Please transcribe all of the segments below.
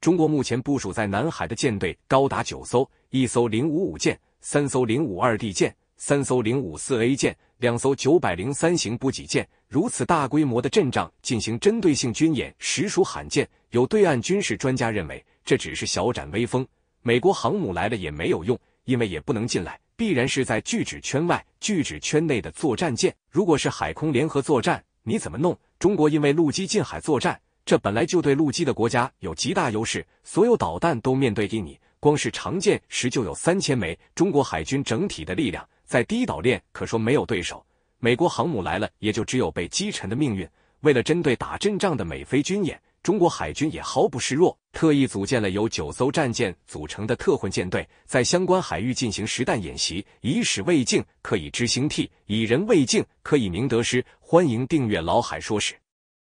中国目前部署在南海的舰队高达九艘，一艘零五五舰，三艘零五二 D 舰，三艘零五四 A 舰，两艘九百零三型补给舰。如此大规模的阵仗进行针对性军演，实属罕见。有对岸军事专家认为，这只是小展威风。美国航母来了也没有用，因为也不能进来，必然是在拒止圈外。拒止圈内的作战舰，如果是海空联合作战，你怎么弄？中国因为陆基近海作战。这本来就对陆基的国家有极大优势，所有导弹都面对你，光是长剑时就有三千枚。中国海军整体的力量在第一岛链可说没有对手，美国航母来了也就只有被击沉的命运。为了针对打阵仗的美菲军演，中国海军也毫不示弱，特意组建了由九艘战舰组成的特混舰队，在相关海域进行实弹演习，以史为镜，可以知兴替；以人为镜，可以明得失。欢迎订阅老海说史。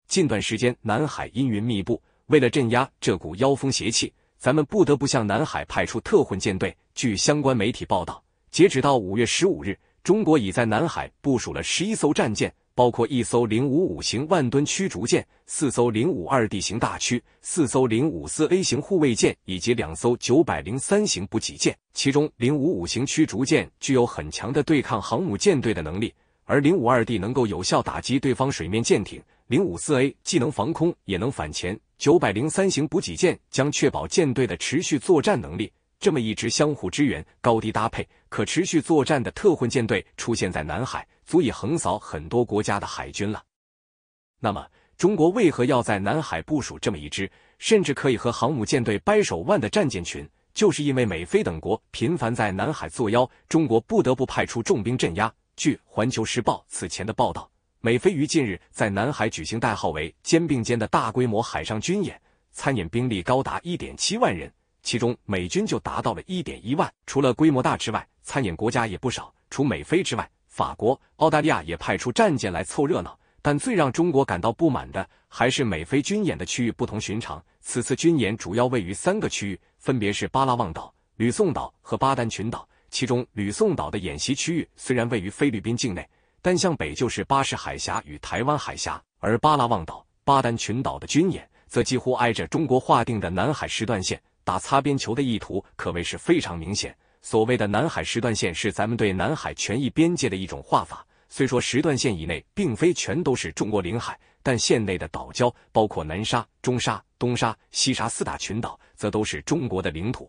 近段时间，南海阴云密布。为了镇压这股妖风邪气，咱们不得不向南海派出特混舰队。据相关媒体报道，截止到五月十五日，中国已在南海部署了十一艘战舰，包括一艘零五五型万吨驱逐舰、四艘零五二 D 型大驱、四艘零五四 A 型护卫舰以及两艘九百零三型补给舰。其中，零五五型驱逐舰具有很强的对抗航母舰队的能力，而零五二 D 能够有效打击对方水面舰艇。零五四 A 既能防空也能反潜，九百零三型补给舰将确保舰队的持续作战能力。这么一支相互支援、高低搭配、可持续作战的特混舰队出现在南海，足以横扫很多国家的海军了。那么，中国为何要在南海部署这么一支甚至可以和航母舰队掰手腕的战舰群？就是因为美菲等国频繁在南海作妖，中国不得不派出重兵镇压。据《环球时报》此前的报道。美菲于近日在南海举行代号为“肩并肩”的大规模海上军演，参演兵力高达一点七万人，其中美军就达到了一点一万。除了规模大之外，参演国家也不少，除美菲之外，法国、澳大利亚也派出战舰来凑热闹。但最让中国感到不满的，还是美菲军演的区域不同寻常。此次军演主要位于三个区域，分别是巴拉望岛、吕宋岛和巴丹群岛。其中，吕宋岛的演习区域虽然位于菲律宾境内。但向北就是巴士海峡与台湾海峡，而巴拉望岛、巴丹群岛的军演，则几乎挨着中国划定的南海时段线，打擦边球的意图可谓是非常明显。所谓的南海时段线，是咱们对南海权益边界的一种画法。虽说时段线以内并非全都是中国领海，但线内的岛礁，包括南沙、中沙、东沙、西沙四大群岛，则都是中国的领土。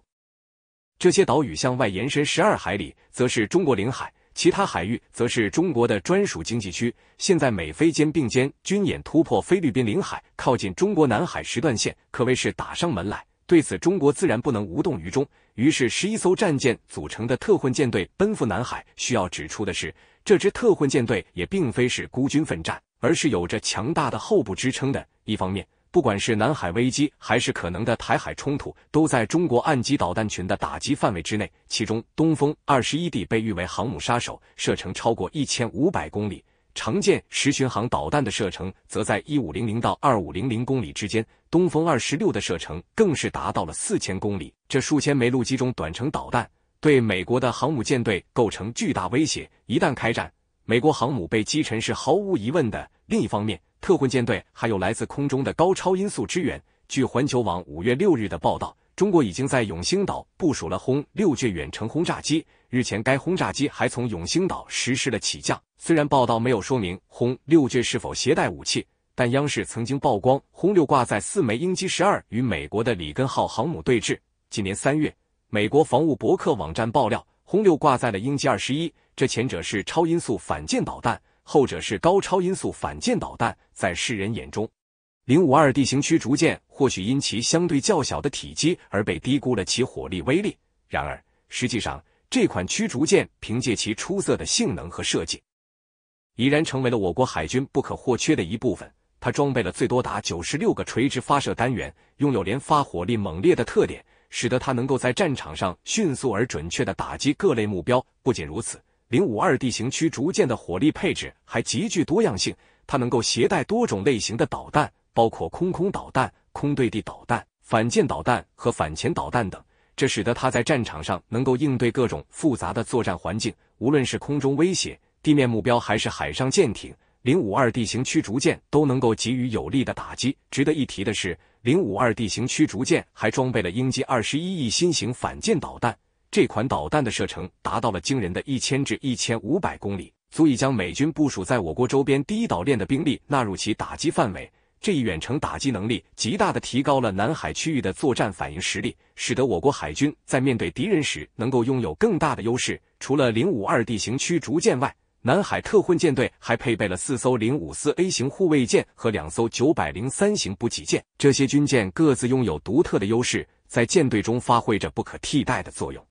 这些岛屿向外延伸十二海里，则是中国领海。其他海域则是中国的专属经济区。现在美菲肩并肩军演突破菲律宾领海，靠近中国南海时段线，可谓是打上门来。对此，中国自然不能无动于衷。于是，十一艘战舰组成的特混舰队奔赴南海。需要指出的是，这支特混舰队也并非是孤军奋战，而是有着强大的后部支撑的。一方面。不管是南海危机还是可能的台海冲突，都在中国岸基导弹群的打击范围之内。其中，东风二十一 D 被誉为航母杀手，射程超过一千五百公里；长见十巡航导弹的射程则在一五零零到二五零零公里之间。东风二十六的射程更是达到了四千公里。这数千枚陆基中短程导弹对美国的航母舰队构成巨大威胁。一旦开战，美国航母被击沉是毫无疑问的。另一方面，特混舰队还有来自空中的高超音速支援。据环球网五月六日的报道，中国已经在永兴岛部署了轰六巨远程轰炸机。日前，该轰炸机还从永兴岛实施了起降。虽然报道没有说明轰六巨是否携带武器，但央视曾经曝光轰六挂在四枚鹰击十二与美国的里根号航母对峙。今年三月，美国防务博客网站爆料，轰六挂在了鹰击二十一，这前者是超音速反舰导弹。后者是高超音速反舰导弹，在世人眼中，零五二 D 型驱逐舰或许因其相对较小的体积而被低估了其火力威力。然而，实际上这款驱逐舰凭借其出色的性能和设计，已然成为了我国海军不可或缺的一部分。它装备了最多达九十六个垂直发射单元，拥有连发火力猛烈的特点，使得它能够在战场上迅速而准确的打击各类目标。不仅如此。零五二 D 型驱逐舰的火力配置还极具多样性，它能够携带多种类型的导弹，包括空空导弹、空对地导弹、反舰导弹和反潜导弹等。这使得它在战场上能够应对各种复杂的作战环境，无论是空中威胁、地面目标，还是海上舰艇，零五二 D 型驱逐舰都能够给予有力的打击。值得一提的是，零五二 D 型驱逐舰还装备了鹰击二十一新型反舰导弹。这款导弹的射程达到了惊人的一千至一千五百公里，足以将美军部署在我国周边第一岛链的兵力纳入其打击范围。这一远程打击能力极大的提高了南海区域的作战反应实力，使得我国海军在面对敌人时能够拥有更大的优势。除了零五二 D 型驱逐舰外，南海特混舰队还配备了四艘零五四 A 型护卫舰和两艘九百零三型补给舰。这些军舰各自拥有独特的优势，在舰队中发挥着不可替代的作用。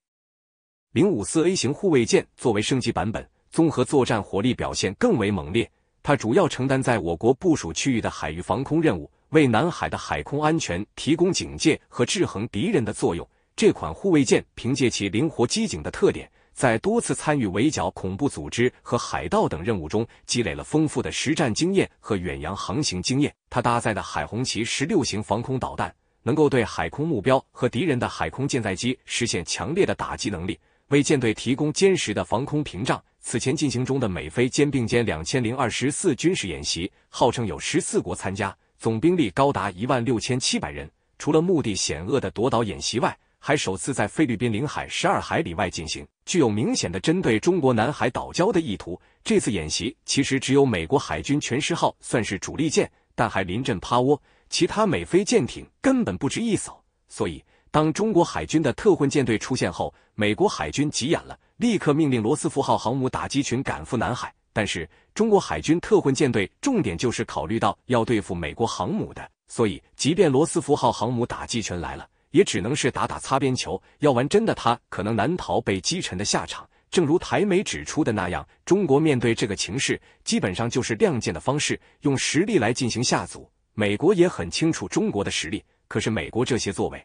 零五四 A 型护卫舰作为升级版本，综合作战火力表现更为猛烈。它主要承担在我国部署区域的海域防空任务，为南海的海空安全提供警戒和制衡敌人的作用。这款护卫舰凭借其灵活机警的特点，在多次参与围剿恐怖组织和海盗等任务中，积累了丰富的实战经验和远洋航行经验。它搭载的海红旗十六型防空导弹，能够对海空目标和敌人的海空舰载机实现强烈的打击能力。为舰队提供坚实的防空屏障。此前进行中的美菲肩并肩两千零二十四军事演习，号称有十四国参加，总兵力高达一万六千七百人。除了目的险恶的夺岛演习外，还首次在菲律宾领海十二海里外进行，具有明显的针对中国南海岛礁的意图。这次演习其实只有美国海军全师号算是主力舰，但还临阵趴窝，其他美菲舰艇根本不值一扫。所以。当中国海军的特混舰队出现后，美国海军急眼了，立刻命令罗斯福号航母打击群赶赴南海。但是，中国海军特混舰队重点就是考虑到要对付美国航母的，所以即便罗斯福号航母打击群来了，也只能是打打擦边球。要玩真的，他可能难逃被击沉的下场。正如台媒指出的那样，中国面对这个情势，基本上就是亮剑的方式，用实力来进行下组。美国也很清楚中国的实力，可是美国这些作为。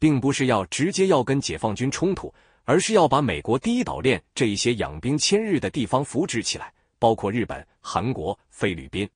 并不是要直接要跟解放军冲突，而是要把美国第一岛链这一些养兵千日的地方扶植起来，包括日本、韩国、菲律宾、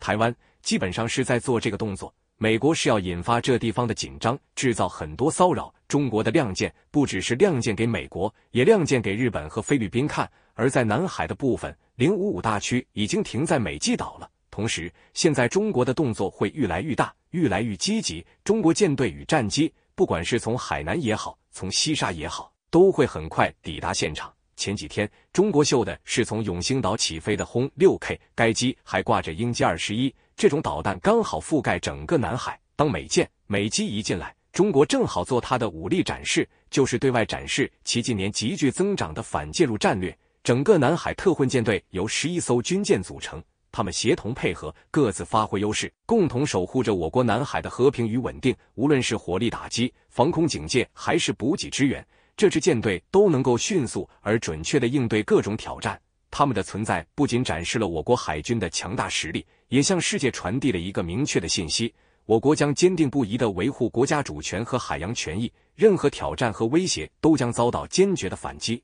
台湾，基本上是在做这个动作。美国是要引发这地方的紧张，制造很多骚扰中国的亮剑，不只是亮剑给美国，也亮剑给日本和菲律宾看。而在南海的部分，零五五大区已经停在美济岛了。同时，现在中国的动作会愈来愈大，愈来愈积极。中国舰队与战机。不管是从海南也好，从西沙也好，都会很快抵达现场。前几天，中国秀的是从永兴岛起飞的轰六 K，该机还挂着鹰击二十一这种导弹，刚好覆盖整个南海。当美舰、美机一进来，中国正好做它的武力展示，就是对外展示其近年急剧增长的反介入战略。整个南海特混舰队由十一艘军舰组成。他们协同配合，各自发挥优势，共同守护着我国南海的和平与稳定。无论是火力打击、防空警戒，还是补给支援，这支舰队都能够迅速而准确地应对各种挑战。他们的存在不仅展示了我国海军的强大实力，也向世界传递了一个明确的信息：我国将坚定不移地维护国家主权和海洋权益，任何挑战和威胁都将遭到坚决的反击。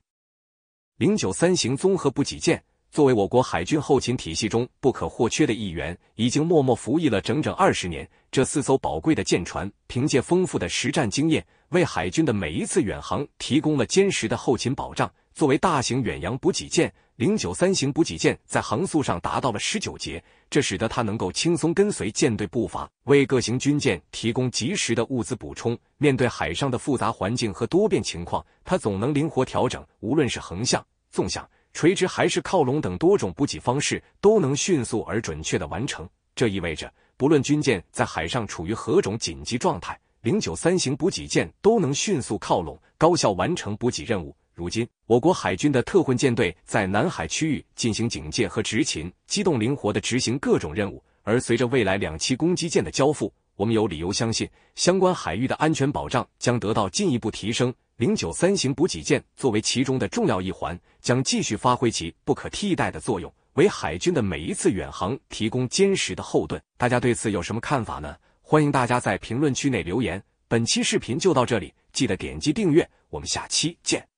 零九三型综合补给舰。作为我国海军后勤体系中不可或缺的一员，已经默默服役了整整二十年。这四艘宝贵的舰船，凭借丰富的实战经验，为海军的每一次远航提供了坚实的后勤保障。作为大型远洋补给舰，零九三型补给舰在航速上达到了十九节，这使得它能够轻松跟随舰队步伐，为各型军舰提供及时的物资补充。面对海上的复杂环境和多变情况，它总能灵活调整，无论是横向、纵向。垂直还是靠拢等多种补给方式都能迅速而准确地完成，这意味着不论军舰在海上处于何种紧急状态，零九三型补给舰都能迅速靠拢，高效完成补给任务。如今，我国海军的特混舰队在南海区域进行警戒和执勤，机动灵活地执行各种任务。而随着未来两栖攻击舰的交付，我们有理由相信，相关海域的安全保障将得到进一步提升。零九三型补给舰作为其中的重要一环，将继续发挥其不可替代的作用，为海军的每一次远航提供坚实的后盾。大家对此有什么看法呢？欢迎大家在评论区内留言。本期视频就到这里，记得点击订阅，我们下期见。